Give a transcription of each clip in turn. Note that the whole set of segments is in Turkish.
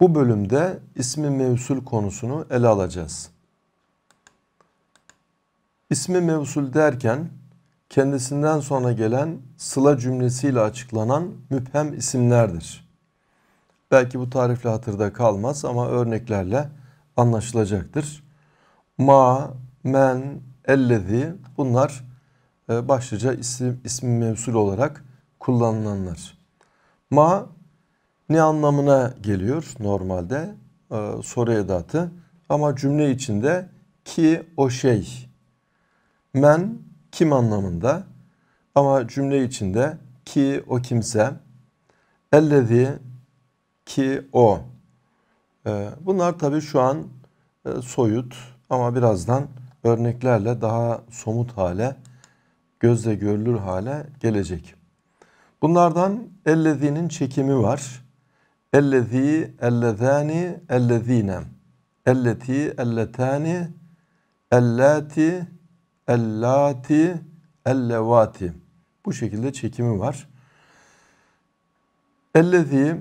Bu bölümde ismi mevsul konusunu ele alacağız. İsmi mevsul derken kendisinden sonra gelen sıla cümlesiyle açıklanan müphem isimlerdir. Belki bu tarifle hatırda kalmaz ama örneklerle anlaşılacaktır. Ma, men, ellezi bunlar e, başlıca isim, ismi mevsul olarak kullanılanlar. Ma ne anlamına geliyor normalde e, soru edatı ama cümle içinde ki o şey men kim anlamında ama cümle içinde ki o kimse ellezi ki o e, bunlar tabi şu an e, soyut ama birazdan örneklerle daha somut hale gözle görülür hale gelecek. Bunlardan ellezinin çekimi var. Ellezî, ellezâni, ellezîne. Elletî, elletâni, ellâti, ellâti, ellevâti. Bu şekilde çekimi var. Ellezî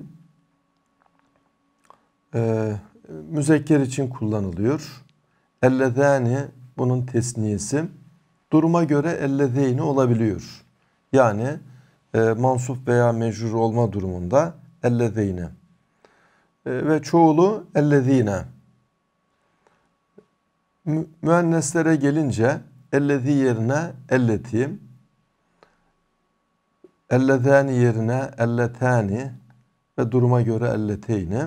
e, müzekker için kullanılıyor. Ellezâni bunun tesniyesi. Duruma göre ellezeyni olabiliyor. Yani e, mansup veya mecrur olma durumunda ellezeyni. Ee, ve çoğulu ellezine. Müenneslere gelince ellezi yerine elleti, ellezani yerine elletani ve duruma göre elleteyni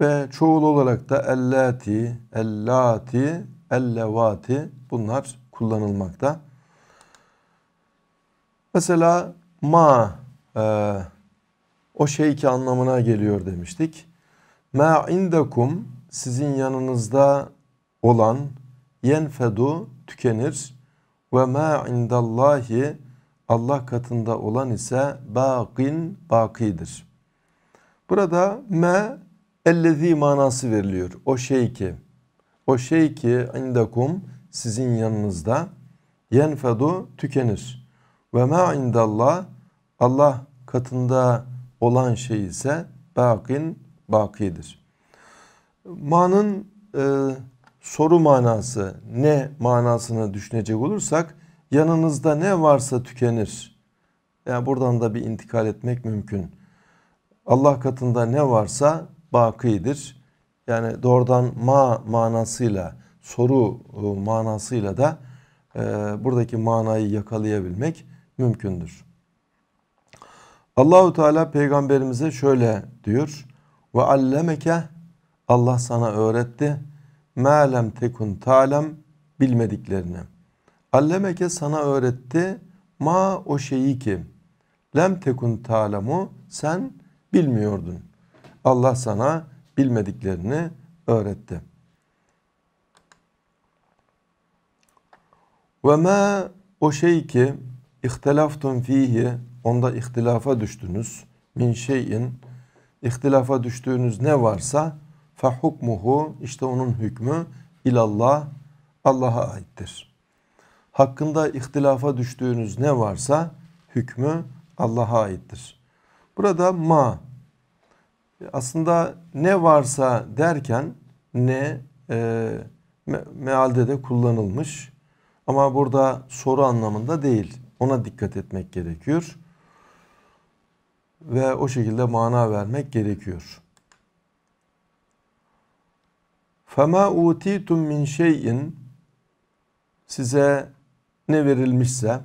ve çoğul olarak da ellati, ellati, ellevati bunlar kullanılmakta. Mesela ma e, o şey ki anlamına geliyor demiştik. Ma indakum sizin yanınızda olan yenfedu tükenir ve ma indallahi Allah katında olan ise baqin bakidir. Burada me ellezî manası veriliyor. O şey ki o şey ki indakum sizin yanınızda yenfedu tükenir. Ve ma indallah Allah katında olan şey ise bakin bakidir. Ma'nın e, soru manası ne manasını düşünecek olursak yanınızda ne varsa tükenir. Yani buradan da bir intikal etmek mümkün. Allah katında ne varsa bakidir. Yani doğrudan ma manasıyla soru e, manasıyla da e, buradaki manayı yakalayabilmek mümkündür. Allahu Teala peygamberimize şöyle diyor. Ve allemeke Allah sana öğretti. ma Ma'lem tekun talem bilmediklerini. Allemeke sana öğretti ma o şeyi ki lem tekun talemu sen bilmiyordun. Allah sana bilmediklerini öğretti. Ve ma o şey ki ihtilaftun fihi Onda ihtilafa düştünüz. Min şeyin ihtilafa düştüğünüz ne varsa fehukmuhu işte onun hükmü ilallah Allah'a aittir. Hakkında ihtilafa düştüğünüz ne varsa hükmü Allah'a aittir. Burada ma aslında ne varsa derken ne e, me mealde de kullanılmış. Ama burada soru anlamında değil. Ona dikkat etmek gerekiyor ve o şekilde mana vermek gerekiyor. فَمَا اُوْتِيْتُمْ min şeyin Size ne verilmişse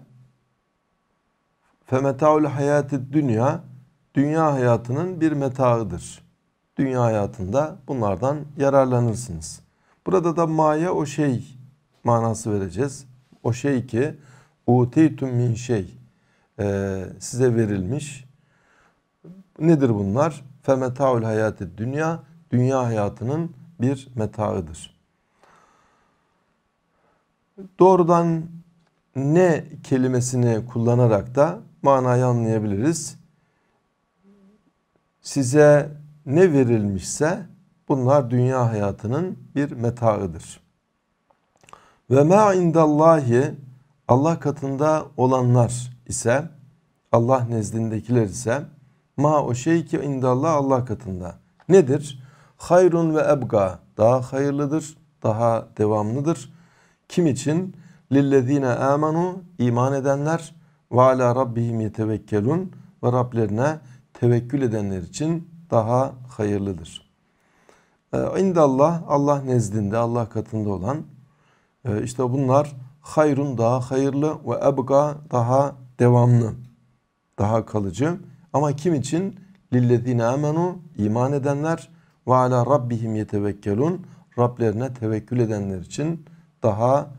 فَمَتَعُ hayatı dünya Dünya hayatının bir metağıdır. Dünya hayatında bunlardan yararlanırsınız. Burada da maya o şey manası vereceğiz. O şey ki اُوْتِيْتُمْ min şey size verilmiş Nedir bunlar? Femetaül hayati dünya, dünya hayatının bir metaıdır. Doğrudan ne kelimesini kullanarak da manayı anlayabiliriz. Size ne verilmişse bunlar dünya hayatının bir metaıdır. Ve ma indallahi Allah katında olanlar ise Allah nezdindekiler ise Ma o şey ki indallah Allah katında. Nedir? Hayrun ve ebga. Daha hayırlıdır, daha devamlıdır. Kim için? Lillezine amanu iman edenler ve ala rabbihim yetevekkelun ve Rablerine tevekkül edenler için daha hayırlıdır. Ee, indallah Allah nezdinde Allah katında olan e, işte bunlar hayrun daha hayırlı ve ebga daha devamlı daha kalıcı ama kim için? Lillezine amenu iman edenler ve ala rabbihim yetevekkelun Rablerine tevekkül edenler için daha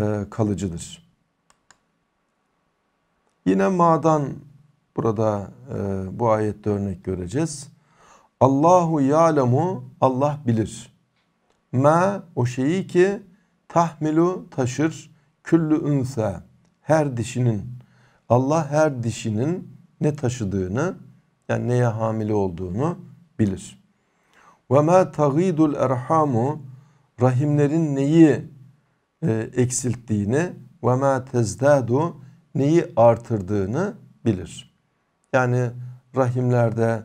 e, kalıcıdır. Yine ma'dan burada e, bu ayette örnek göreceğiz. Allahu ya'lemu Allah bilir. Ma o şeyi ki tahmilu taşır küllü ünse her dişinin Allah her dişinin ne taşıdığını yani neye hamile olduğunu bilir. Ve ma tagidul erhamu rahimlerin neyi e, eksilttiğini ve ma tezdadu neyi artırdığını bilir. Yani rahimlerde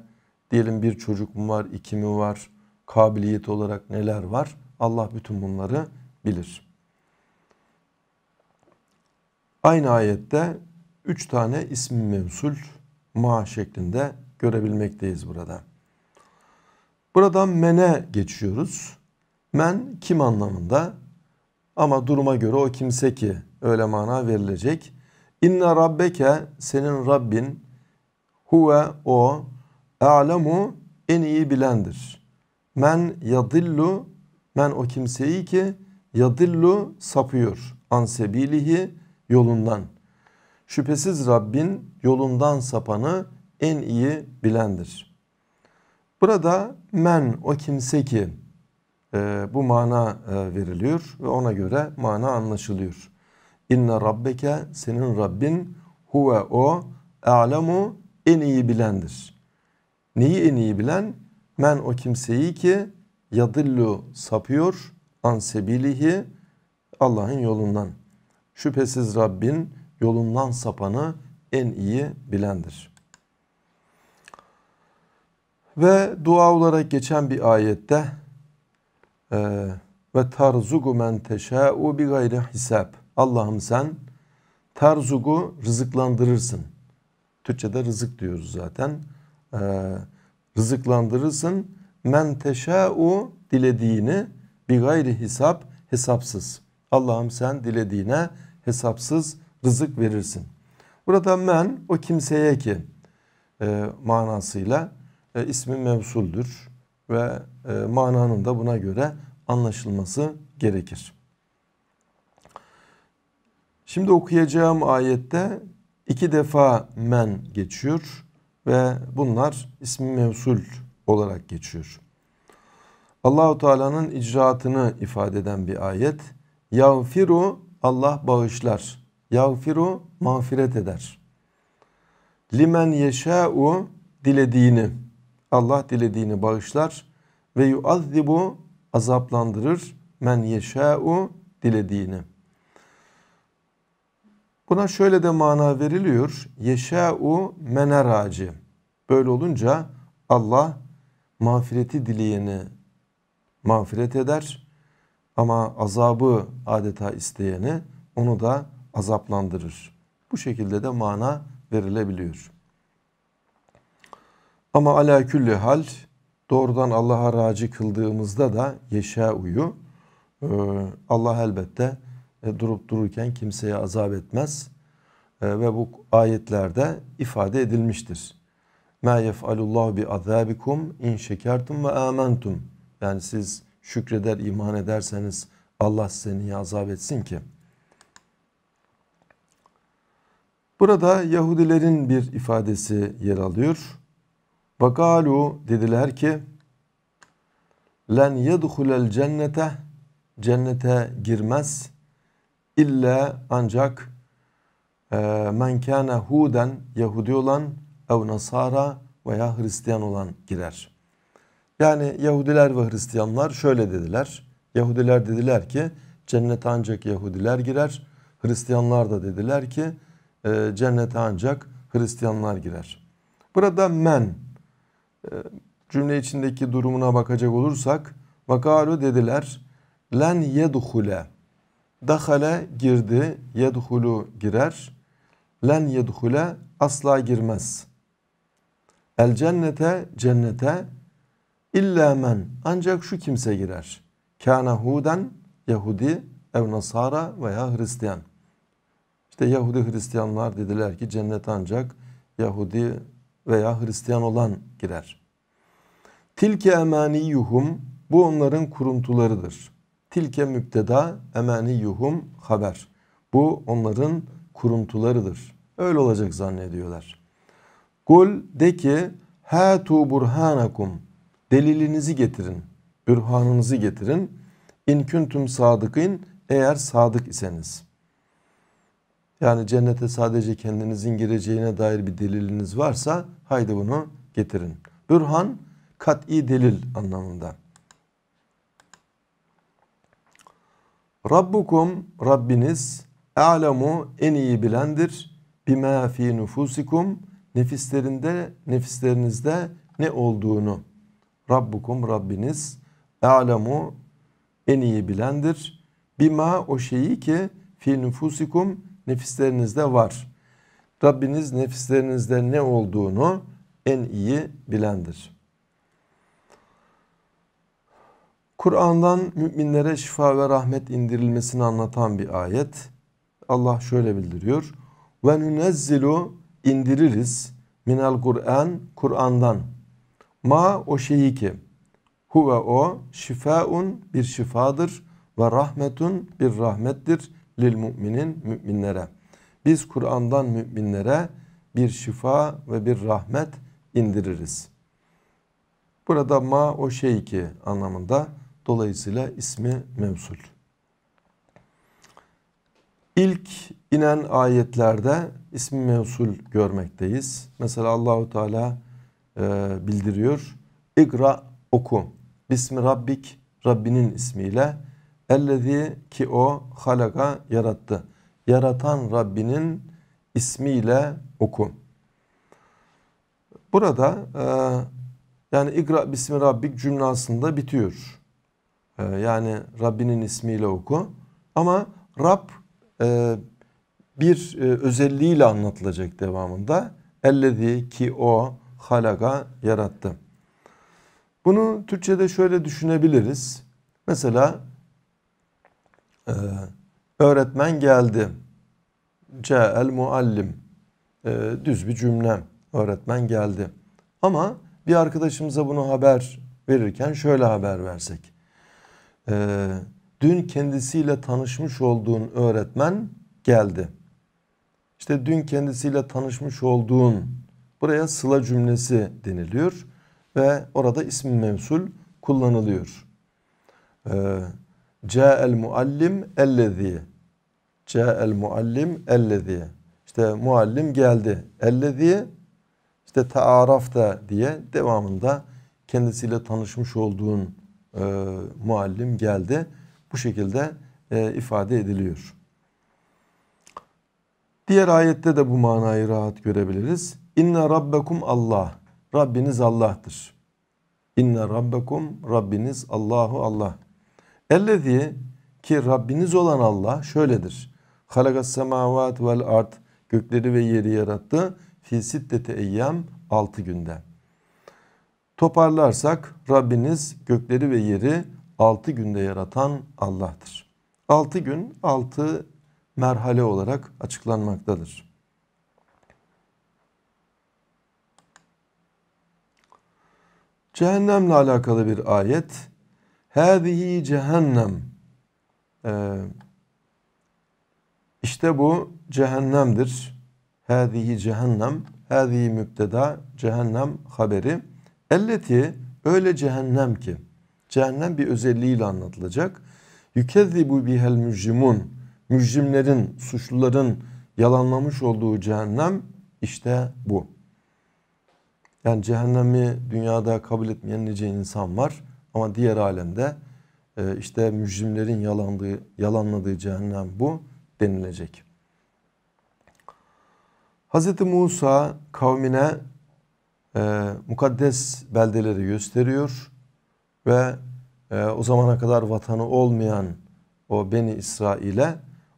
diyelim bir çocuk mu var, iki mi var, kabiliyet olarak neler var? Allah bütün bunları bilir. Aynı ayette üç tane ismi mevsul ma şeklinde görebilmekteyiz burada. Buradan mene geçiyoruz. Men kim anlamında? Ama duruma göre o kimse ki öyle mana verilecek. İnne rabbeke senin Rabbin huve o a'lemu en iyi bilendir. Men yadillu men o kimseyi ki yadillu sapıyor ansebilihi yolundan. Şüphesiz Rabbin yolundan sapanı en iyi bilendir. Burada men o kimse ki e, bu mana e, veriliyor ve ona göre mana anlaşılıyor. İnne rabbeke senin Rabbin huve o a'lemu en iyi bilendir. Neyi en iyi bilen? Men o kimseyi ki yadillu sapıyor ansebilihi Allah'ın yolundan. Şüphesiz Rabbin yolundan sapanı en iyi bilendir. Ve dua olarak geçen bir ayette e, ve tarzugu men teşâ'u bi gayri hisab. Allah'ım sen tarzugu rızıklandırırsın. Türkçe'de rızık diyoruz zaten. Ee, rızıklandırırsın. Men teşâ'u dilediğini bi gayri hisap hesapsız. Allah'ım sen dilediğine hesapsız rızık verirsin. Burada men o kimseye ki e, manasıyla e, ismi mevsuldür ve e, mananın da buna göre anlaşılması gerekir. Şimdi okuyacağım ayette iki defa men geçiyor ve bunlar ismi mevsul olarak geçiyor. Allahu Teala'nın icraatını ifade eden bir ayet. Yağfiru Allah bağışlar. Yağfiru mağfiret eder. Limen yeşâ'u dilediğini Allah dilediğini bağışlar ve yuazzibu azaplandırır men yeşâ'u dilediğini. Buna şöyle de mana veriliyor. Yeşâ'u meneracı. Böyle olunca Allah mağfireti dileyeni mağfiret eder ama azabı adeta isteyeni onu da azaplandırır. Bu şekilde de mana verilebiliyor. Ama ala külli hal doğrudan Allah'a raci kıldığımızda da uyu. E, Allah elbette e, durup dururken kimseye azap etmez e, ve bu ayetlerde ifade edilmiştir. Ma yef'alullahu bi azabikum in şekertum ve amentum. Yani siz şükreder iman ederseniz Allah size niye azap etsin ki? Burada Yahudilerin bir ifadesi yer alıyor. Bakalu dediler ki len yedhulel cennete cennete girmez illa ancak e, men kâne huden Yahudi olan ev nasara veya Hristiyan olan girer. Yani Yahudiler ve Hristiyanlar şöyle dediler. Yahudiler dediler ki cennete ancak Yahudiler girer. Hristiyanlar da dediler ki ee, cennete ancak Hristiyanlar girer. Burada men e, cümle içindeki durumuna bakacak olursak vakalu dediler len yedhule dahale girdi yedhulu girer len yedhule asla girmez. El cennete cennete illa men ancak şu kimse girer. Kâne huden Yahudi ev Nasara veya Hristiyan. İşte Yahudi Hristiyanlar dediler ki cennet ancak Yahudi veya Hristiyan olan girer. Tilke emaniyuhum bu onların kuruntularıdır. Tilke müpteda emaniyuhum haber. Bu onların kuruntularıdır. Öyle olacak zannediyorlar. Kul de ki hatu burhanakum delilinizi getirin. Bürhanınızı getirin. İn kuntum sadıkın eğer sadık iseniz. Yani cennete sadece kendinizin gireceğine dair bir deliliniz varsa haydi bunu getirin. Bürhan kat'i delil anlamında. Rabbukum Rabbiniz alemu en iyi bilendir. Bima fi nufusikum nefislerinde nefislerinizde ne olduğunu. Rabbukum Rabbiniz alemu en iyi bilendir. Bima o şeyi ki fi nufusikum nefislerinizde var. Rabbiniz nefislerinizde ne olduğunu en iyi bilendir. Kur'an'dan müminlere şifa ve rahmet indirilmesini anlatan bir ayet. Allah şöyle bildiriyor. Ve nunezzilu indiririz minel Kur'an Kur'an'dan. Ma o şeyi ki huve o şifaun bir şifadır ve rahmetun bir rahmettir lil müminin müminlere. Biz Kur'an'dan müminlere bir şifa ve bir rahmet indiririz. Burada ma o şey ki anlamında dolayısıyla ismi mevsul. İlk inen ayetlerde ismi mevsul görmekteyiz. Mesela Allahu Teala e, bildiriyor. İkra oku. Bismi Rabbik Rabbinin ismiyle Ellezî ki o halaka yarattı. Yaratan Rabbinin ismiyle oku. Burada e, yani ikra bismi rabbik cümlasında bitiyor. E, yani Rabbinin ismiyle oku. Ama Rab e, bir e, özelliğiyle anlatılacak devamında. Ellezî ki o halaka yarattı. Bunu Türkçe'de şöyle düşünebiliriz. Mesela ee, öğretmen geldi. Ca'el muallim. Ee, düz bir cümle. Öğretmen geldi. Ama bir arkadaşımıza bunu haber verirken şöyle haber versek. Ee, dün kendisiyle tanışmış olduğun öğretmen geldi. İşte dün kendisiyle tanışmış olduğun buraya sıla cümlesi deniliyor ve orada ismi mevsul kullanılıyor. Ee, Câ'el muallim ellezî. Câ'el muallim ellezî. İşte muallim geldi. Ellezî İşte Taarafta diye devamında kendisiyle tanışmış olduğun e, muallim geldi. Bu şekilde e, ifade ediliyor. Diğer ayette de bu manayı rahat görebiliriz. İnne rabbekum Allah. Rabbiniz Allah'tır. İnne rabbekum Rabbiniz Allahu Allah. Ellezî ki Rabbiniz olan Allah şöyledir. Halakas semavat vel art gökleri ve yeri yarattı. Fi siddete eyyem altı günde. Toparlarsak Rabbiniz gökleri ve yeri altı günde yaratan Allah'tır. Altı gün altı merhale olarak açıklanmaktadır. Cehennemle alakalı bir ayet Hâzihi cehennem. Ee, işte bu cehennemdir. Hâzihi cehennem. Hâzihi müpteda cehennem haberi. Elleti öyle cehennem ki. Cehennem bir özelliğiyle anlatılacak. Yükezzibu bihel mücrimun. Mücrimlerin, suçluların yalanlamış olduğu cehennem işte bu. Yani cehennemi dünyada kabul etmeyen nice insan var ama diğer alemde e, işte mücrimlerin yalandığı, yalanladığı cehennem bu denilecek. Hz. Musa kavmine e, mukaddes beldeleri gösteriyor ve e, o zamana kadar vatanı olmayan o Beni İsrail'e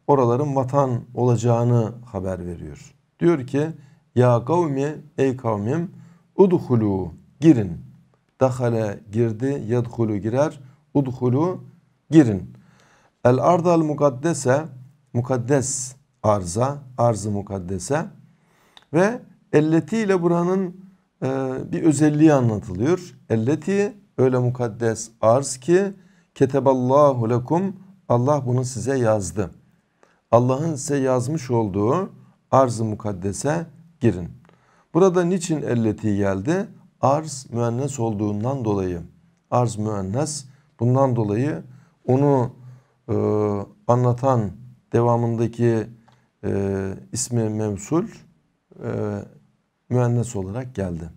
oraların vatan olacağını haber veriyor. Diyor ki ya kavmi ey kavmim udhulu girin Dahale girdi, yedhulu girer, udhulu girin. El ardal mukaddese, mukaddes arza, arzı mukaddese ve elleti ile buranın e, bir özelliği anlatılıyor. Elleti öyle mukaddes arz ki keteballahu lekum Allah bunu size yazdı. Allah'ın size yazmış olduğu arz-ı mukaddese girin. Burada niçin elleti geldi? arz müennes olduğundan dolayı arz müennes bundan dolayı onu e, anlatan devamındaki e, ismi mevsul e, müennes olarak geldi.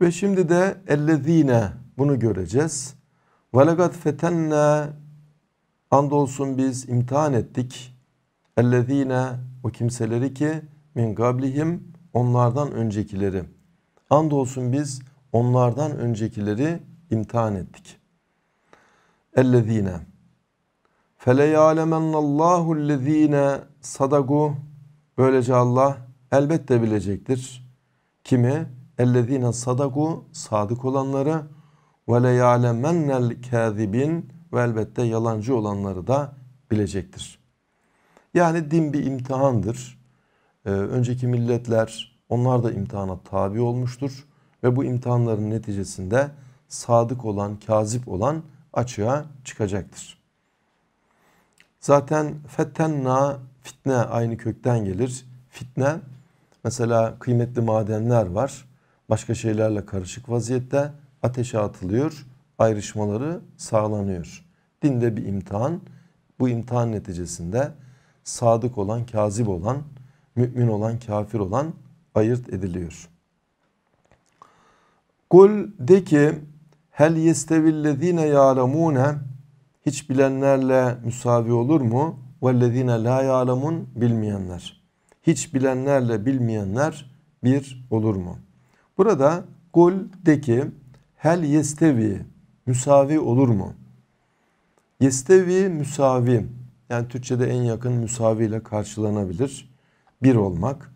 Ve şimdi de ellezine bunu göreceğiz. Velagat fetenne andolsun biz imtihan ettik. Ellezine o kimseleri ki min gablihim onlardan öncekileri. Andolsun biz onlardan öncekileri imtihan ettik. Ellezine feleyâlemennallâhu lezîne sadagu böylece Allah elbette bilecektir. Kimi? Ellezîne sadagu sadık olanları ve leyâlemennel kâzibin ve elbette yalancı olanları da bilecektir. Yani din bir imtihandır ee, önceki milletler onlar da imtihana tabi olmuştur. Ve bu imtihanların neticesinde sadık olan, kazip olan açığa çıkacaktır. Zaten fettenna fitne aynı kökten gelir. Fitne mesela kıymetli madenler var. Başka şeylerle karışık vaziyette ateşe atılıyor. Ayrışmaları sağlanıyor. Dinde bir imtihan. Bu imtihan neticesinde sadık olan, kazip olan mümin olan kafir olan ayırt ediliyor. Kul de ki hel yestevillezine ya'lemune hiç bilenlerle müsavi olur mu? Vellezine la ya'lemun bilmeyenler. Hiç bilenlerle bilmeyenler bir olur mu? Burada kul de ki hel yestevi müsavi olur mu? Yestevi müsavi yani Türkçe'de en yakın müsavi ile karşılanabilir bir olmak.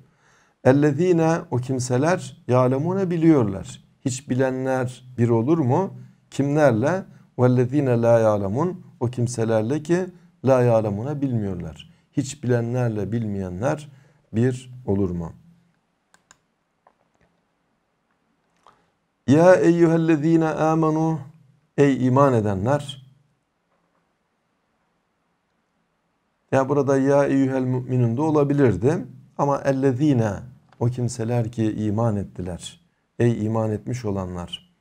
Ellezine o kimseler yalemune biliyorlar. Hiç bilenler bir olur mu? Kimlerle? Vellezine la yalemun o kimselerle ki la yalemune bilmiyorlar. Hiç bilenlerle bilmeyenler bir olur mu? Ya eyyühellezine amanu, ey iman edenler Ya burada ya eyyuhel müminun da olabilirdi. Ama ellezine o kimseler ki iman ettiler. Ey iman etmiş olanlar.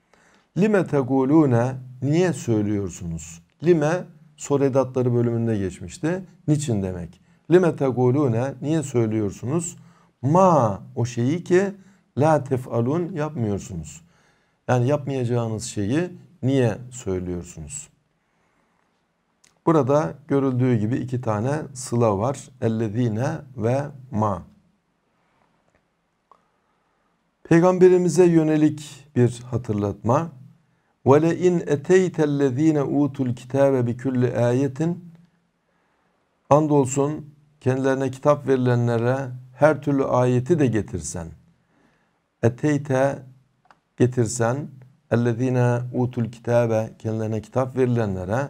Lime tegulune niye söylüyorsunuz? Lime soredatları bölümünde geçmişti. Niçin demek? Lime tegulune niye söylüyorsunuz? Ma o şeyi ki la tefalun yapmıyorsunuz. Yani yapmayacağınız şeyi niye söylüyorsunuz? Burada görüldüğü gibi iki tane sıla var. Ellezine ve ma. Peygamberimize yönelik bir hatırlatma. le وَلَاِنْ اَتَيْتَ الَّذ۪ينَ kitabe bi بِكُلِّ ayetin. Andolsun kendilerine kitap verilenlere her türlü ayeti de getirsen. اَتَيْتَ getirsen اَلَّذ۪ينَ اُوتُوا kitabe Kendilerine kitap verilenlere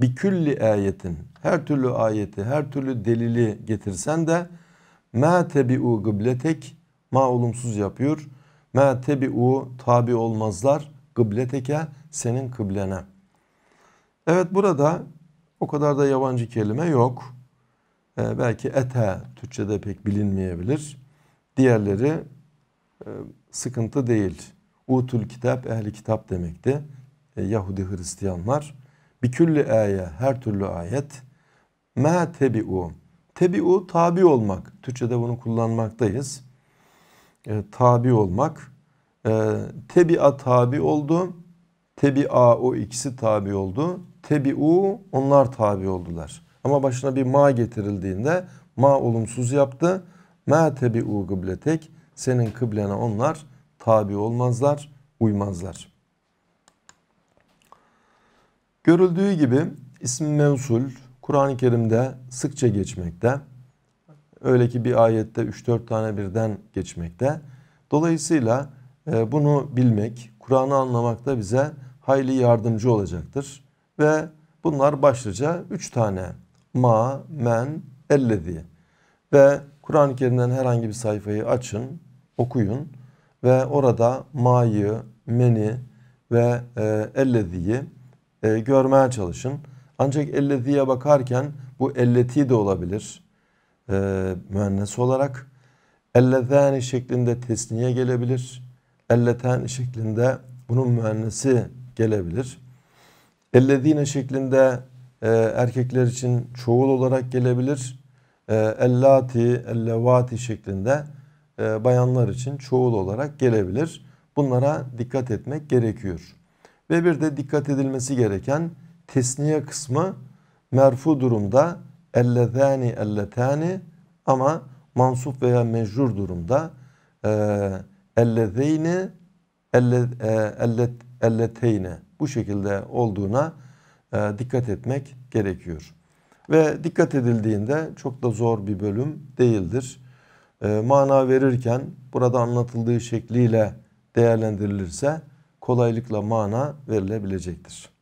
bir külli ayetin her türlü ayeti, her türlü delili getirsen de ma tebi'u gıbletek ma olumsuz yapıyor. Ma tebi'u tabi olmazlar gıbleteke senin kıblene. Evet burada o kadar da yabancı kelime yok. Ee, belki ete Türkçe'de pek bilinmeyebilir. Diğerleri e, sıkıntı değil. Utul kitap ehli kitap demekti. E, Yahudi Hristiyanlar. Bikülli aye her türlü ayet. Ma tebi'u. Tebi'u tabi olmak. Türkçe'de bunu kullanmaktayız. E, tabi olmak. E, tebi'a tabi oldu. Tebi'a o ikisi tabi oldu. Tebi'u onlar tabi oldular. Ama başına bir ma getirildiğinde ma olumsuz yaptı. Ma tebi'u gıbletek. Senin kıblene onlar tabi olmazlar, uymazlar. Görüldüğü gibi ismi mevsul Kur'an-ı Kerim'de sıkça geçmekte. Öyle ki bir ayette 3-4 tane birden geçmekte. Dolayısıyla e, bunu bilmek, Kur'an'ı anlamakta bize hayli yardımcı olacaktır. Ve bunlar başlıca 3 tane. Ma, men, ellezi. Ve Kur'an-ı Kerim'den herhangi bir sayfayı açın, okuyun ve orada ma'yı, meni ve e, ellezi'yi e, görmeye çalışın. Ancak elletiye bakarken bu elleti de olabilir e, müennes olarak. Elletani şeklinde tesniye gelebilir. Elletani şeklinde bunun müennesi gelebilir. Ellezine şeklinde e, erkekler için çoğul olarak gelebilir. E, ellati, ellevati şeklinde e, bayanlar için çoğul olarak gelebilir. Bunlara dikkat etmek gerekiyor. Ve bir de dikkat edilmesi gereken tesniye kısmı merfu durumda ellezani elletani ama mansup veya mecrur durumda ee, ellezeyni e, elleteyni bu şekilde olduğuna e, dikkat etmek gerekiyor. Ve dikkat edildiğinde çok da zor bir bölüm değildir. E, mana verirken burada anlatıldığı şekliyle değerlendirilirse kolaylıkla mana verilebilecektir.